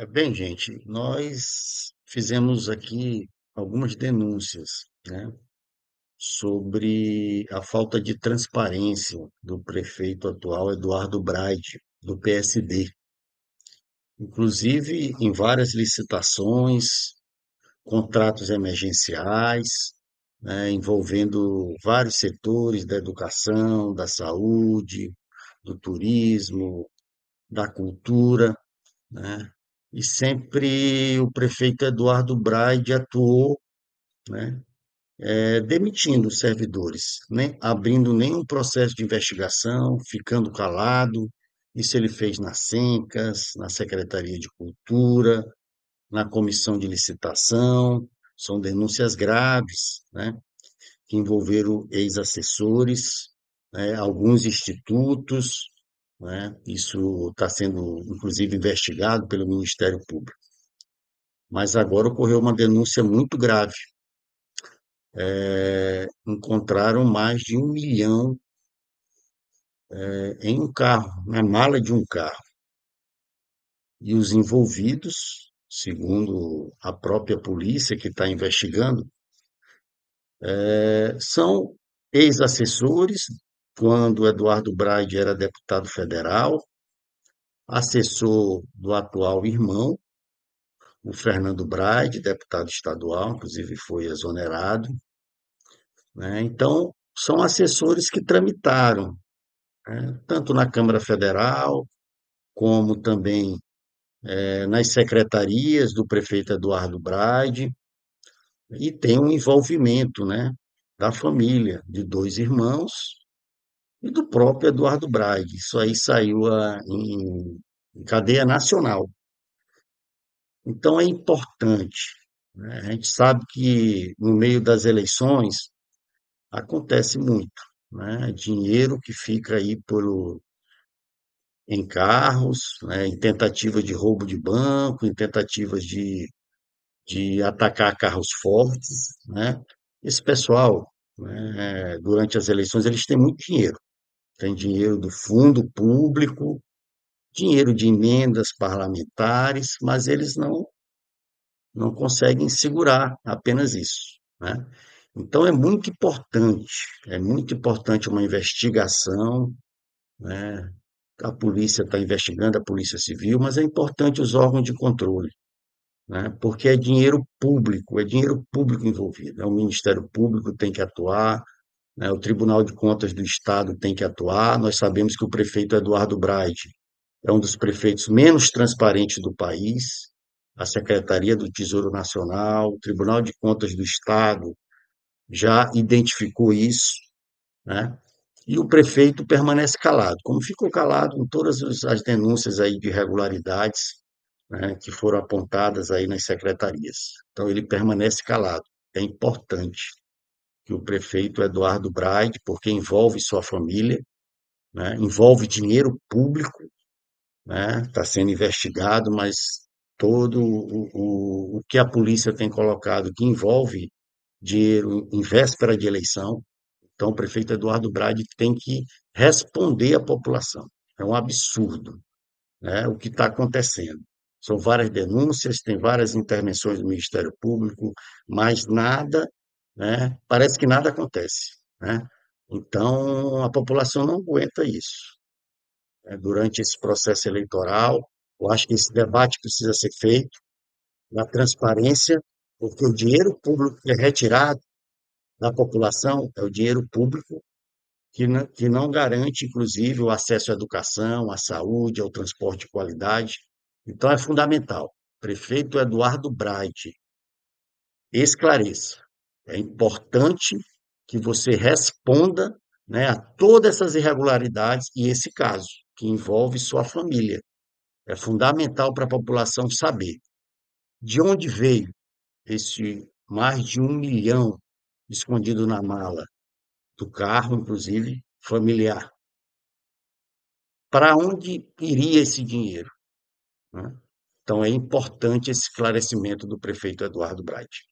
É, bem, gente, nós fizemos aqui algumas denúncias, né, sobre a falta de transparência do prefeito atual Eduardo Braide, do PSD. Inclusive em várias licitações, contratos emergenciais, né, envolvendo vários setores da educação, da saúde, do turismo, da cultura, né, e sempre o prefeito Eduardo Braide atuou, né, é, demitindo servidores, né, abrindo nenhum processo de investigação, ficando calado. Isso ele fez na Sencas, na Secretaria de Cultura, na Comissão de Licitação. São denúncias graves, né, que envolveram ex-assessores, né, alguns institutos, né? Isso está sendo, inclusive, investigado pelo Ministério Público. Mas agora ocorreu uma denúncia muito grave. É, encontraram mais de um milhão é, em um carro, na mala de um carro. E os envolvidos, segundo a própria polícia que está investigando, é, são ex-assessores quando Eduardo Braide era deputado federal, assessor do atual irmão, o Fernando Braide, deputado estadual, inclusive foi exonerado. Né? Então, são assessores que tramitaram, né? tanto na Câmara Federal, como também é, nas secretarias do prefeito Eduardo Braide, e tem um envolvimento né, da família, de dois irmãos, e do próprio Eduardo Braga. Isso aí saiu a, ah, em, em, cadeia nacional. Então é importante. Né? A gente sabe que no meio das eleições acontece muito. Né? Dinheiro que fica aí pelo, em carros, né? em tentativas de roubo de banco, em tentativas de, de atacar carros fortes. Né? Esse pessoal, né, durante as eleições, eles têm muito dinheiro tem dinheiro do fundo público, dinheiro de emendas parlamentares, mas eles não não conseguem segurar apenas isso, né? Então é muito importante, é muito importante uma investigação, né? A polícia está investigando, a polícia civil, mas é importante os órgãos de controle, né? Porque é dinheiro público, é dinheiro público envolvido. Né? O Ministério Público tem que atuar, né? O Tribunal de Contas do Estado tem que atuar. Nós sabemos que o prefeito Eduardo Braide é um dos prefeitos menos transparentes do país. A Secretaria do Tesouro Nacional, o Tribunal de Contas do Estado já identificou isso, né? E o prefeito permanece calado, como ficou calado em todas as denúncias aí de irregularidades né, que foram apontadas aí nas secretarias. Então ele permanece calado. É importante que o prefeito Eduardo Braide, porque envolve sua família, né, envolve dinheiro público, está né, tá sendo investigado, mas todo o, o, o que a polícia tem colocado que envolve dinheiro em véspera de eleição, então o prefeito Eduardo Braide tem que responder à população. É um absurdo né, o que está acontecendo. São várias denúncias, tem várias intervenções do Ministério Público, mas nada né? Parece que nada acontece, né? Então, a população não aguenta isso. Né, durante esse processo eleitoral, eu acho que esse debate precisa ser feito na transparência, porque o dinheiro público que é retirado da população é o dinheiro público que não, que não garante, inclusive, o acesso à educação, à saúde, ao transporte de qualidade. Então, é fundamental. Prefeito Eduardo Bright, esclareça é importante que você responda né, a todas essas irregularidades e esse caso, que envolve sua família. É fundamental para a população saber de onde veio esse mais de um milhão escondido na mala do carro, inclusive familiar. Para onde iria esse dinheiro? Né? Então, é importante esse esclarecimento do prefeito Eduardo Bright.